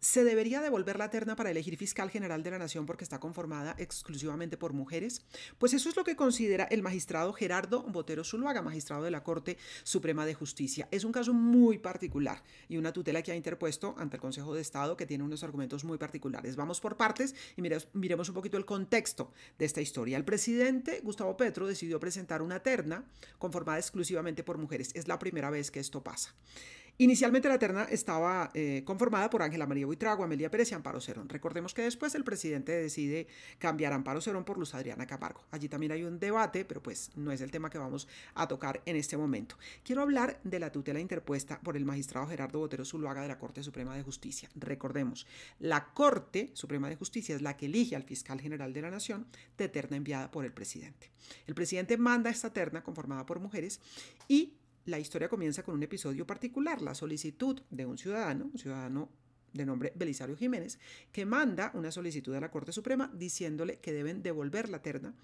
Se debería devolver la terna para elegir fiscal general de la Nación porque está conformada exclusivamente por mujeres. Pues eso es lo que considera el magistrado Gerardo Botero Zuluaga, magistrado de la Corte Suprema de Justicia. Es un caso muy particular y una tutela que ha interpuesto ante el Consejo de Estado que tiene unos argumentos muy particulares. Vamos por partes y miremos un poquito el contexto de esta historia. El presidente Gustavo Petro decidió presentar una terna conformada exclusivamente por mujeres. Es la primera vez que esto pasa. Inicialmente la terna estaba eh, conformada por Ángela María Buitrago, Amelia Pérez y Amparo Cerón. Recordemos que después el presidente decide cambiar Amparo Cerón por Luz Adriana Camargo. Allí también hay un debate, pero pues no es el tema que vamos a tocar en este momento. Quiero hablar de la tutela interpuesta por el magistrado Gerardo Botero Zuluaga de la Corte Suprema de Justicia. Recordemos, la Corte Suprema de Justicia es la que elige al fiscal general de la Nación de terna enviada por el presidente. El presidente manda esta terna conformada por mujeres y la historia comienza con un episodio particular, la solicitud de un ciudadano, un ciudadano de nombre Belisario Jiménez, que manda una solicitud a la Corte Suprema diciéndole que deben devolver la terna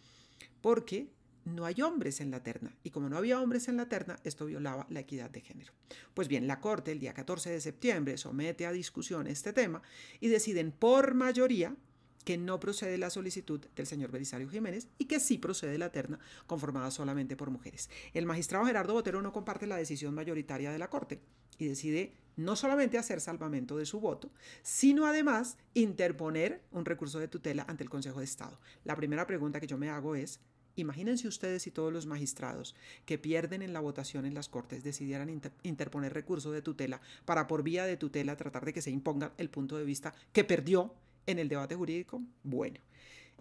porque no hay hombres en la terna. Y como no había hombres en la terna, esto violaba la equidad de género. Pues bien, la Corte el día 14 de septiembre somete a discusión este tema y deciden por mayoría que no procede la solicitud del señor Belisario Jiménez y que sí procede la terna conformada solamente por mujeres. El magistrado Gerardo Botero no comparte la decisión mayoritaria de la Corte y decide no solamente hacer salvamento de su voto, sino además interponer un recurso de tutela ante el Consejo de Estado. La primera pregunta que yo me hago es, Imagínense ustedes y todos los magistrados que pierden en la votación en las Cortes decidieran interponer recurso de tutela para por vía de tutela tratar de que se imponga el punto de vista que perdió en el debate jurídico? Bueno,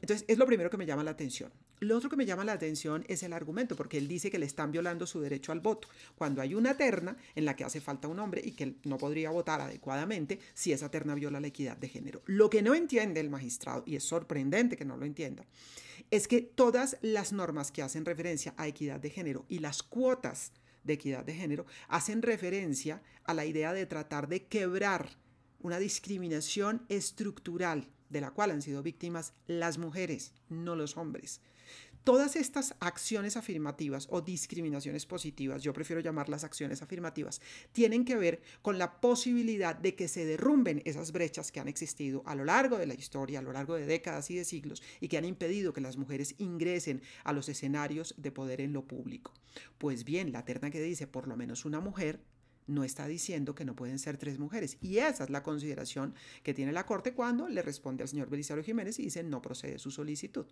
entonces es lo primero que me llama la atención. Lo otro que me llama la atención es el argumento, porque él dice que le están violando su derecho al voto, cuando hay una terna en la que hace falta un hombre y que no podría votar adecuadamente si esa terna viola la equidad de género. Lo que no entiende el magistrado, y es sorprendente que no lo entienda, es que todas las normas que hacen referencia a equidad de género y las cuotas de equidad de género hacen referencia a la idea de tratar de quebrar una discriminación estructural de la cual han sido víctimas las mujeres, no los hombres. Todas estas acciones afirmativas o discriminaciones positivas, yo prefiero llamarlas acciones afirmativas, tienen que ver con la posibilidad de que se derrumben esas brechas que han existido a lo largo de la historia, a lo largo de décadas y de siglos, y que han impedido que las mujeres ingresen a los escenarios de poder en lo público. Pues bien, la terna que dice por lo menos una mujer no está diciendo que no pueden ser tres mujeres. Y esa es la consideración que tiene la Corte cuando le responde al señor Belisario Jiménez y dice no procede su solicitud.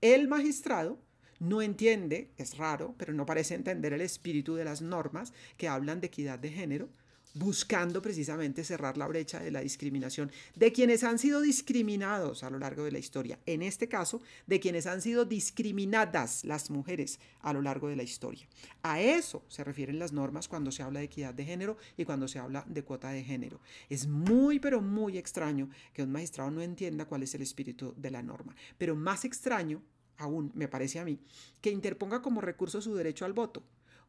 El magistrado no entiende, es raro, pero no parece entender el espíritu de las normas que hablan de equidad de género, buscando precisamente cerrar la brecha de la discriminación de quienes han sido discriminados a lo largo de la historia, en este caso, de quienes han sido discriminadas las mujeres a lo largo de la historia. A eso se refieren las normas cuando se habla de equidad de género y cuando se habla de cuota de género. Es muy, pero muy extraño que un magistrado no entienda cuál es el espíritu de la norma, pero más extraño aún me parece a mí, que interponga como recurso su derecho al voto,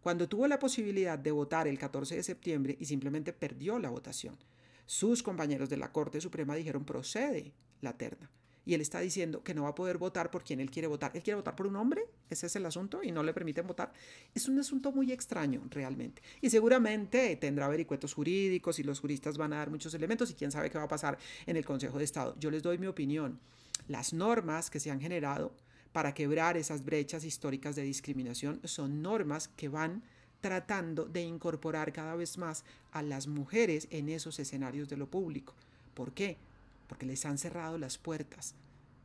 cuando tuvo la posibilidad de votar el 14 de septiembre y simplemente perdió la votación. Sus compañeros de la Corte Suprema dijeron procede la terna. Y él está diciendo que no va a poder votar por quien él quiere votar. Él quiere votar por un hombre, ese es el asunto, y no le permiten votar. Es un asunto muy extraño realmente. Y seguramente tendrá vericuetos jurídicos y los juristas van a dar muchos elementos y quién sabe qué va a pasar en el Consejo de Estado. Yo les doy mi opinión. Las normas que se han generado para quebrar esas brechas históricas de discriminación son normas que van tratando de incorporar cada vez más a las mujeres en esos escenarios de lo público. ¿Por qué? Porque les han cerrado las puertas.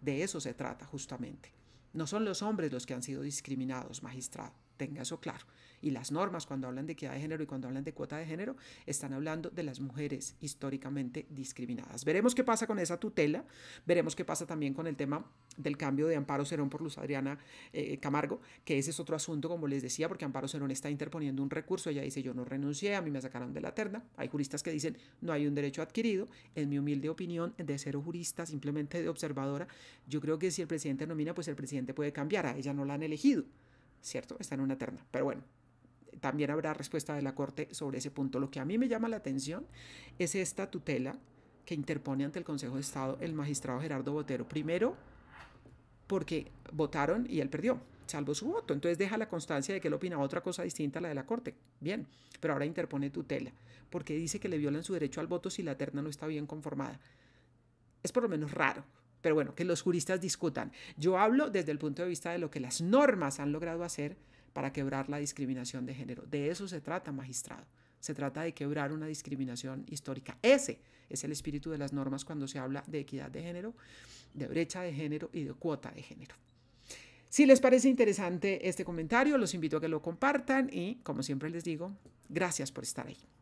De eso se trata justamente. No son los hombres los que han sido discriminados, magistrado tenga eso claro. Y las normas cuando hablan de equidad de género y cuando hablan de cuota de género están hablando de las mujeres históricamente discriminadas. Veremos qué pasa con esa tutela, veremos qué pasa también con el tema del cambio de Amparo Cerón por Luz Adriana eh, Camargo, que ese es otro asunto, como les decía, porque Amparo Cerón está interponiendo un recurso, ella dice yo no renuncié, a mí me sacaron de la terna, hay juristas que dicen no hay un derecho adquirido, en mi humilde opinión, de cero jurista, simplemente de observadora, yo creo que si el presidente nomina, pues el presidente puede cambiar, a ella no la han elegido. ¿cierto? Está en una terna. Pero bueno, también habrá respuesta de la Corte sobre ese punto. Lo que a mí me llama la atención es esta tutela que interpone ante el Consejo de Estado el magistrado Gerardo Botero. Primero, porque votaron y él perdió, salvo su voto. Entonces deja la constancia de que él opina otra cosa distinta a la de la Corte. Bien, pero ahora interpone tutela, porque dice que le violan su derecho al voto si la terna no está bien conformada. Es por lo menos raro, pero bueno, que los juristas discutan. Yo hablo desde el punto de vista de lo que las normas han logrado hacer para quebrar la discriminación de género. De eso se trata, magistrado. Se trata de quebrar una discriminación histórica. Ese es el espíritu de las normas cuando se habla de equidad de género, de brecha de género y de cuota de género. Si les parece interesante este comentario, los invito a que lo compartan y, como siempre les digo, gracias por estar ahí.